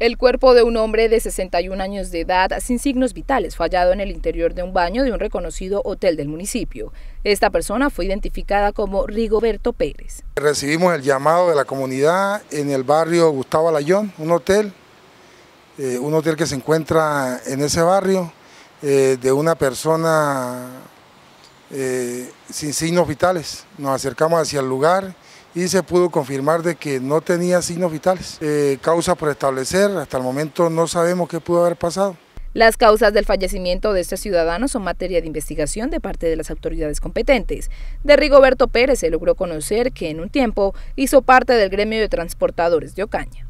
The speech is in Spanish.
El cuerpo de un hombre de 61 años de edad, sin signos vitales, fue hallado en el interior de un baño de un reconocido hotel del municipio. Esta persona fue identificada como Rigoberto Pérez. Recibimos el llamado de la comunidad en el barrio Gustavo Alayón, un hotel, eh, un hotel que se encuentra en ese barrio, eh, de una persona eh, sin signos vitales. Nos acercamos hacia el lugar y se pudo confirmar de que no tenía signos vitales. Eh, causa por establecer, hasta el momento no sabemos qué pudo haber pasado. Las causas del fallecimiento de este ciudadano son materia de investigación de parte de las autoridades competentes. De Rigoberto Pérez se logró conocer que en un tiempo hizo parte del gremio de transportadores de Ocaña.